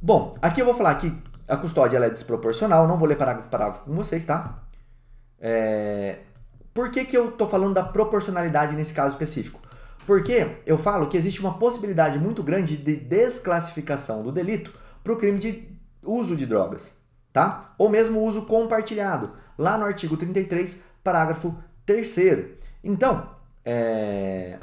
Bom, aqui eu vou falar que a custódia é desproporcional, não vou ler parágrafo parágrafo com vocês, tá? É... Por que, que eu estou falando da proporcionalidade nesse caso específico? Porque eu falo que existe uma possibilidade muito grande de desclassificação do delito para o crime de uso de drogas, tá? Ou mesmo uso compartilhado, lá no artigo 33, parágrafo 3 Então, é...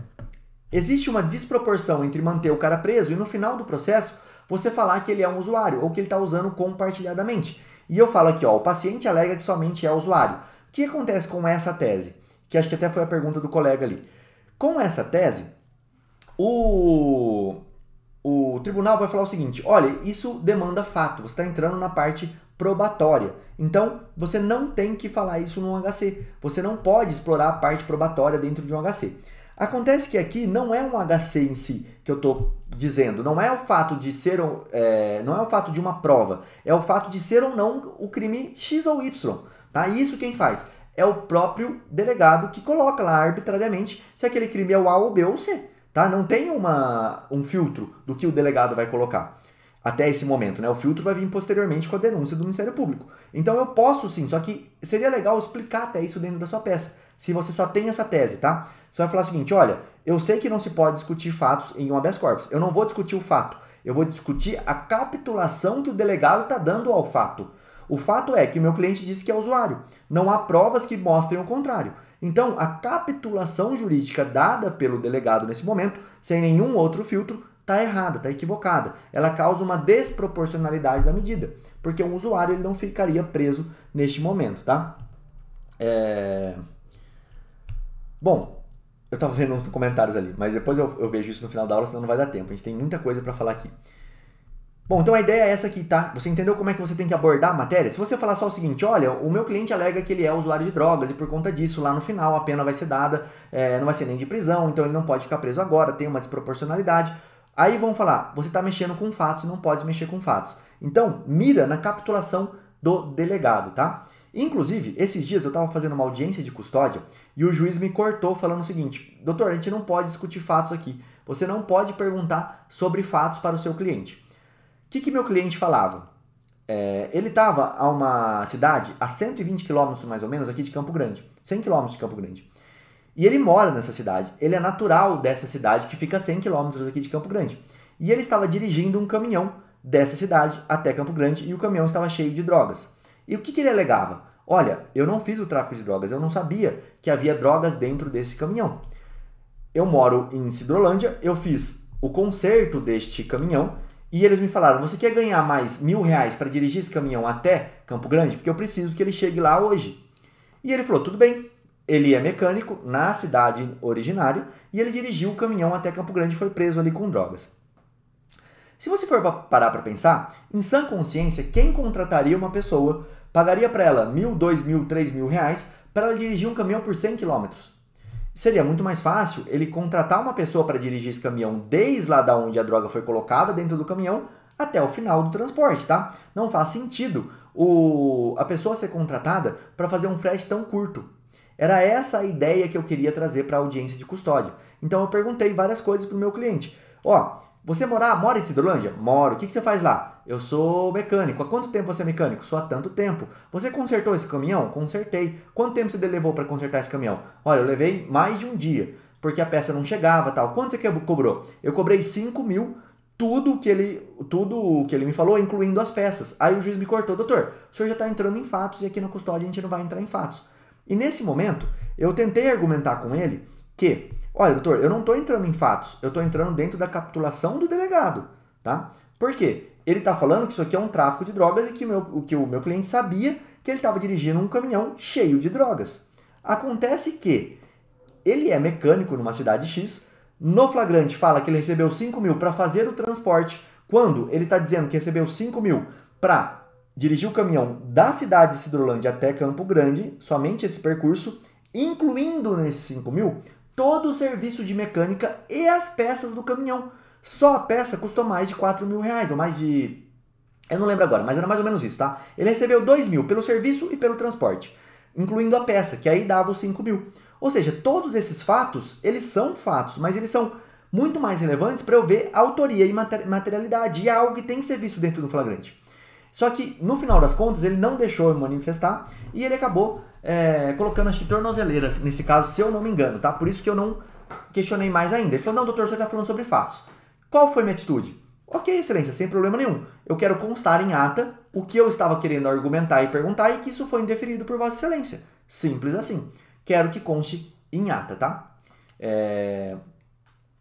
existe uma desproporção entre manter o cara preso e no final do processo você falar que ele é um usuário ou que ele está usando compartilhadamente. E eu falo aqui, ó, o paciente alega que somente é usuário. O que acontece com essa tese? Que acho que até foi a pergunta do colega ali. Com essa tese, o, o tribunal vai falar o seguinte: olha, isso demanda fato, você está entrando na parte probatória. Então, você não tem que falar isso no HC. Você não pode explorar a parte probatória dentro de um HC. Acontece que aqui não é um HC em si que eu estou dizendo, não é o fato de ser é, não é o fato de uma prova, é o fato de ser ou não o crime X ou Y. Tá? isso quem faz? É o próprio delegado que coloca lá arbitrariamente se aquele crime é o A ou B ou C. Tá? Não tem uma, um filtro do que o delegado vai colocar até esse momento, né? O filtro vai vir posteriormente com a denúncia do Ministério Público. Então eu posso sim, só que seria legal explicar até isso dentro da sua peça se você só tem essa tese, tá? Você vai falar o seguinte, olha, eu sei que não se pode discutir fatos em um habeas corpus. Eu não vou discutir o fato. Eu vou discutir a capitulação que o delegado está dando ao fato. O fato é que o meu cliente disse que é usuário. Não há provas que mostrem o contrário. Então, a capitulação jurídica dada pelo delegado nesse momento, sem nenhum outro filtro, está errada, está equivocada. Ela causa uma desproporcionalidade da medida, porque um usuário ele não ficaria preso neste momento, tá? É... Bom, eu tava vendo uns comentários ali, mas depois eu, eu vejo isso no final da aula, senão não vai dar tempo. A gente tem muita coisa para falar aqui. Bom, então a ideia é essa aqui, tá? Você entendeu como é que você tem que abordar a matéria? Se você falar só o seguinte, olha, o meu cliente alega que ele é usuário de drogas e por conta disso, lá no final, a pena vai ser dada, é, não vai ser nem de prisão, então ele não pode ficar preso agora, tem uma desproporcionalidade. Aí vão falar, você está mexendo com fatos, não pode mexer com fatos. Então, mira na capitulação do delegado, tá? Inclusive, esses dias eu estava fazendo uma audiência de custódia e o juiz me cortou falando o seguinte: doutor, a gente não pode discutir fatos aqui. Você não pode perguntar sobre fatos para o seu cliente. O que, que meu cliente falava? É, ele estava a uma cidade a 120 quilômetros mais ou menos aqui de Campo Grande, 100 quilômetros de Campo Grande. E ele mora nessa cidade, ele é natural dessa cidade que fica a 100 quilômetros aqui de Campo Grande. E ele estava dirigindo um caminhão dessa cidade até Campo Grande e o caminhão estava cheio de drogas. E o que, que ele alegava? Olha, eu não fiz o tráfico de drogas, eu não sabia que havia drogas dentro desse caminhão. Eu moro em Sidrolândia, eu fiz o conserto deste caminhão e eles me falaram: você quer ganhar mais mil reais para dirigir esse caminhão até Campo Grande? Porque eu preciso que ele chegue lá hoje. E ele falou: tudo bem. Ele é mecânico na cidade originária e ele dirigiu o caminhão até Campo Grande e foi preso ali com drogas. Se você for parar para pensar, em sã consciência, quem contrataria uma pessoa pagaria para ela mil, dois mil, três mil reais para ela dirigir um caminhão por 100 quilômetros? Seria muito mais fácil ele contratar uma pessoa para dirigir esse caminhão desde lá da onde a droga foi colocada dentro do caminhão até o final do transporte, tá? Não faz sentido o, a pessoa ser contratada para fazer um frete tão curto. Era essa a ideia que eu queria trazer para a audiência de custódia. Então eu perguntei várias coisas para o meu cliente. Ó, você mora, mora em Cidrolândia? Moro. O que, que você faz lá? Eu sou mecânico. Há quanto tempo você é mecânico? Sou há tanto tempo. Você consertou esse caminhão? Consertei. Quanto tempo você levou para consertar esse caminhão? Olha, eu levei mais de um dia, porque a peça não chegava tal. Quanto você cobrou? Eu cobrei 5 mil, tudo que ele, tudo que ele me falou, incluindo as peças. Aí o juiz me cortou. Doutor, o senhor já está entrando em fatos e aqui na custódia a gente não vai entrar em fatos. E nesse momento, eu tentei argumentar com ele que Olha, doutor, eu não estou entrando em fatos, eu estou entrando dentro da capitulação do delegado, tá? Por quê? Ele está falando que isso aqui é um tráfico de drogas e que, meu, que o meu cliente sabia que ele estava dirigindo um caminhão cheio de drogas. Acontece que ele é mecânico numa cidade X, no flagrante fala que ele recebeu 5 mil para fazer o transporte, quando ele está dizendo que recebeu 5 mil para dirigir o caminhão da cidade de Cidrolândia até Campo Grande, somente esse percurso, incluindo nesses 5 mil todo o serviço de mecânica e as peças do caminhão. Só a peça custou mais de 4 mil reais, ou mais de. Eu não lembro agora, mas era mais ou menos isso, tá? Ele recebeu 2 mil pelo serviço e pelo transporte, incluindo a peça, que aí dava os 5 mil. Ou seja, todos esses fatos, eles são fatos, mas eles são muito mais relevantes para eu ver autoria e materialidade, e é algo que tem que ser visto dentro do flagrante. Só que, no final das contas, ele não deixou eu manifestar e ele acabou é, colocando acho que tornozeleiras, nesse caso, se eu não me engano, tá? Por isso que eu não questionei mais ainda. Ele falou, não, doutor, você está falando sobre fatos. Qual foi minha atitude? Ok, excelência, sem problema nenhum. Eu quero constar em ata o que eu estava querendo argumentar e perguntar e que isso foi indeferido por vossa excelência. Simples assim. Quero que conste em ata, tá? É...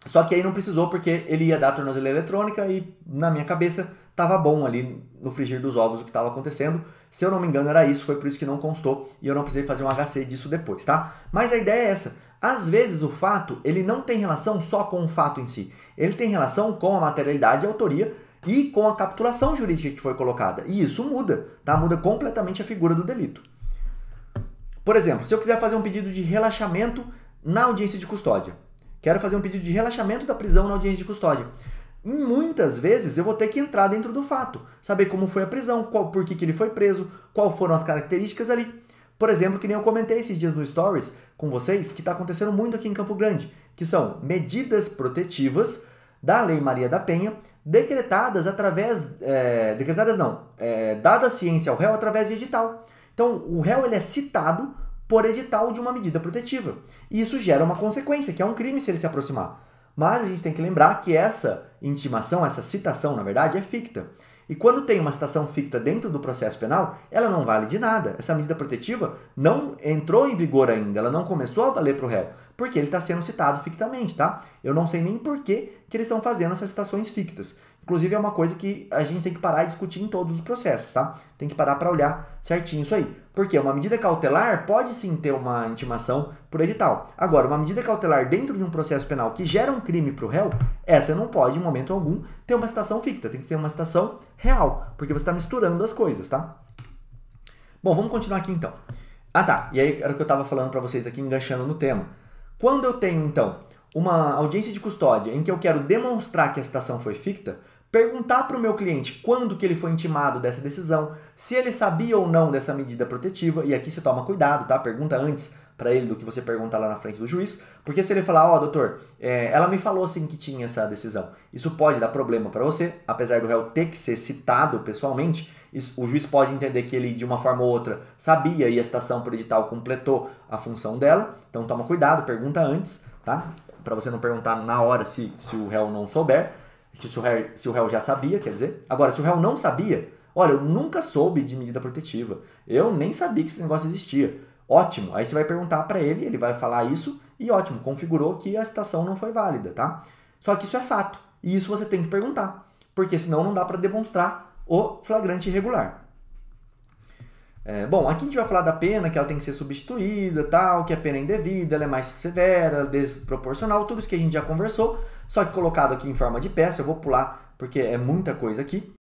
Só que aí não precisou porque ele ia dar a tornozeleira eletrônica e na minha cabeça estava bom ali no frigir dos ovos o que estava acontecendo. Se eu não me engano, era isso, foi por isso que não constou e eu não precisei fazer um HC disso depois, tá? Mas a ideia é essa. Às vezes o fato, ele não tem relação só com o fato em si. Ele tem relação com a materialidade e a autoria e com a capitulação jurídica que foi colocada. E isso muda, tá? Muda completamente a figura do delito. Por exemplo, se eu quiser fazer um pedido de relaxamento na audiência de custódia, quero fazer um pedido de relaxamento da prisão na audiência de custódia muitas vezes eu vou ter que entrar dentro do fato, saber como foi a prisão, qual, por que, que ele foi preso, qual foram as características ali. Por exemplo, que nem eu comentei esses dias no Stories com vocês, que está acontecendo muito aqui em Campo Grande, que são medidas protetivas da Lei Maria da Penha, decretadas através. É, decretadas não, é, dada a ciência ao réu através de edital. Então, o réu ele é citado por edital de uma medida protetiva. E isso gera uma consequência, que é um crime se ele se aproximar. Mas a gente tem que lembrar que essa intimação, essa citação, na verdade, é ficta. E quando tem uma citação ficta dentro do processo penal, ela não vale de nada. Essa medida protetiva não entrou em vigor ainda, ela não começou a valer para o réu, porque ele está sendo citado fictamente, tá? Eu não sei nem por que, que eles estão fazendo essas citações fictas. Inclusive, é uma coisa que a gente tem que parar e discutir em todos os processos, tá? Tem que parar para olhar certinho isso aí. Porque uma medida cautelar pode sim ter uma intimação por edital. Agora, uma medida cautelar dentro de um processo penal que gera um crime para o réu, essa não pode, em momento algum, ter uma citação ficta. Tem que ser uma citação real, porque você está misturando as coisas, tá? Bom, vamos continuar aqui então. Ah tá, e aí era o que eu estava falando para vocês aqui, enganchando no tema. Quando eu tenho, então, uma audiência de custódia em que eu quero demonstrar que a citação foi ficta, perguntar para o meu cliente quando que ele foi intimado dessa decisão, se ele sabia ou não dessa medida protetiva, e aqui você toma cuidado, tá? Pergunta antes para ele do que você perguntar lá na frente do juiz, porque se ele falar, ó, oh, doutor, é, ela me falou assim que tinha essa decisão, isso pode dar problema para você, apesar do réu ter que ser citado pessoalmente, isso, o juiz pode entender que ele, de uma forma ou outra, sabia e a citação por edital completou a função dela, então toma cuidado, pergunta antes, tá? para você não perguntar na hora se, se o réu não souber, que se o, réu, se o réu já sabia, quer dizer. Agora, se o réu não sabia, olha, eu nunca soube de medida protetiva, eu nem sabia que esse negócio existia. Ótimo, aí você vai perguntar para ele, ele vai falar isso e ótimo, configurou que a citação não foi válida, tá? Só que isso é fato e isso você tem que perguntar, porque senão não dá para demonstrar o flagrante irregular. É, bom, aqui a gente vai falar da pena, que ela tem que ser substituída, tal, que a pena é indevida, ela é mais severa, é desproporcional, tudo isso que a gente já conversou, só que colocado aqui em forma de peça, eu vou pular porque é muita coisa aqui.